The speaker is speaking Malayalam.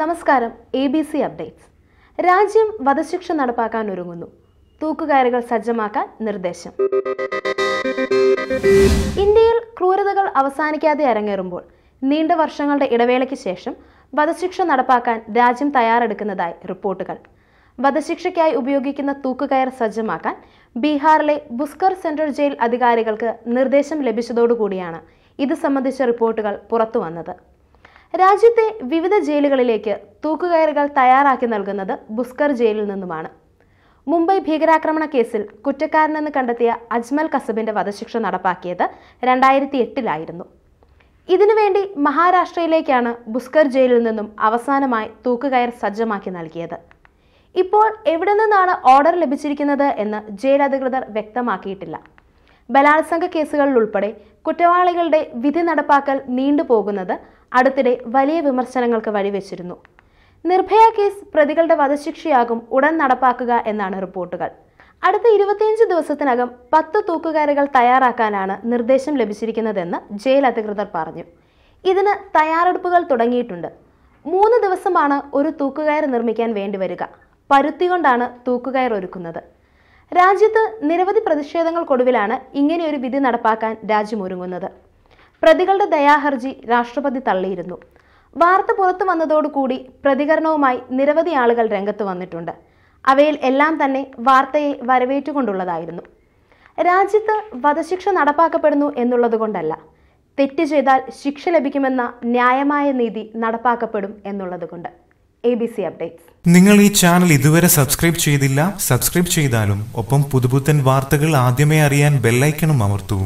നമസ്കാരം എ ബി സി അപ്ഡേറ്റ്സ് രാജ്യം വധശിക്ഷ നടപ്പാക്കാൻ ഒരുങ്ങുന്നു തൂക്കുകാരികൾ സജ്ജമാക്കാൻ നിർദ്ദേശം ഇന്ത്യയിൽ ക്രൂരതകൾ അവസാനിക്കാതെ അരങ്ങേറുമ്പോൾ നീണ്ട വർഷങ്ങളുടെ ഇടവേളയ്ക്ക് ശേഷം വധശിക്ഷ നടപ്പാക്കാൻ രാജ്യം തയ്യാറെടുക്കുന്നതായി റിപ്പോർട്ടുകൾ വധശിക്ഷയ്ക്കായി ഉപയോഗിക്കുന്ന തൂക്കുകയർ സജ്ജമാക്കാൻ ബീഹാറിലെ ബുസ്കർ സെൻട്രൽ ജയിൽ അധികാരികൾക്ക് നിർദ്ദേശം ലഭിച്ചതോടുകൂടിയാണ് ഇത് സംബന്ധിച്ച റിപ്പോർട്ടുകൾ പുറത്തുവന്നത് രാജ്യത്തെ വിവിധ ജയിലുകളിലേക്ക് തൂക്കുകയറുകൾ തയ്യാറാക്കി നൽകുന്നത് ബുസ്കർ ജയിലിൽ നിന്നുമാണ് മുംബൈ ഭീകരാക്രമണ കേസിൽ കുറ്റക്കാരനെന്ന് കണ്ടെത്തിയ അജ്മൽ കസബിന്റെ വധശിക്ഷ നടപ്പാക്കിയത് രണ്ടായിരത്തി എട്ടിലായിരുന്നു ഇതിനുവേണ്ടി മഹാരാഷ്ട്രയിലേക്കാണ് ബുസ്കർ ജയിലിൽ നിന്നും അവസാനമായി തൂക്കുകയർ സജ്ജമാക്കി നൽകിയത് ഇപ്പോൾ എവിടെ നിന്നാണ് ഓർഡർ ലഭിച്ചിരിക്കുന്നത് എന്ന് ജയിൽ അധികൃതർ വ്യക്തമാക്കിയിട്ടില്ല ബലാത്സംഗ കേസുകളിൽ ഉൾപ്പെടെ കുറ്റവാളികളുടെ വിധി നടപ്പാക്കൽ നീണ്ടുപോകുന്നത് അടുത്തിടെ വലിയ വിമർശനങ്ങൾക്ക് വഴിവെച്ചിരുന്നു നിർഭയ കേസ് പ്രതികളുടെ വധശിക്ഷയാകും ഉടൻ നടപ്പാക്കുക എന്നാണ് റിപ്പോർട്ടുകൾ അടുത്ത ഇരുപത്തിയഞ്ച് ദിവസത്തിനകം പത്ത് തൂക്കുകാരികൾ തയ്യാറാക്കാനാണ് നിർദ്ദേശം ലഭിച്ചിരിക്കുന്നതെന്ന് ജയിൽ അധികൃതർ പറഞ്ഞു ഇതിന് തയ്യാറെടുപ്പുകൾ തുടങ്ങിയിട്ടുണ്ട് മൂന്ന് ദിവസമാണ് ഒരു തൂക്കുകയർ നിർമ്മിക്കാൻ വേണ്ടിവരിക പരുത്തി കൊണ്ടാണ് തൂക്കുകയർ ഒരുക്കുന്നത് രാജ്യത്ത് നിരവധി പ്രതിഷേധങ്ങൾക്കൊടുവിലാണ് ഇങ്ങനെയൊരു വിധി നടപ്പാക്കാൻ രാജ്യം പ്രതികളുടെ ദയാഹർജി രാഷ്ട്രപതി തള്ളിയിരുന്നു വാർത്ത പുറത്തു വന്നതോടുകൂടി പ്രതികരണവുമായി നിരവധി ആളുകൾ രംഗത്ത് വന്നിട്ടുണ്ട് അവയിൽ എല്ലാം തന്നെ വാർത്തയെ വരവേറ്റുകൊണ്ടുള്ളതായിരുന്നു രാജ്യത്ത് വധശിക്ഷ നടപ്പാക്കപ്പെടുന്നു എന്നുള്ളതുകൊണ്ടല്ല തെറ്റ് ചെയ്താൽ ശിക്ഷ ലഭിക്കുമെന്ന ന്യായമായ നീതി നടപ്പാക്കപ്പെടും എന്നുള്ളതുകൊണ്ട് എ ബി സി അപ്ഡേറ്റ് നിങ്ങൾ ഈ ചാനൽ ഇതുവരെ സബ്സ്ക്രൈബ് ചെയ്തില്ല സബ്സ്ക്രൈബ് ചെയ്താലും ഒപ്പം പുതുപുത്തൻ വാർത്തകൾ ആദ്യമേ അറിയാൻ ബെല്ലൈക്കണും അമർത്തൂ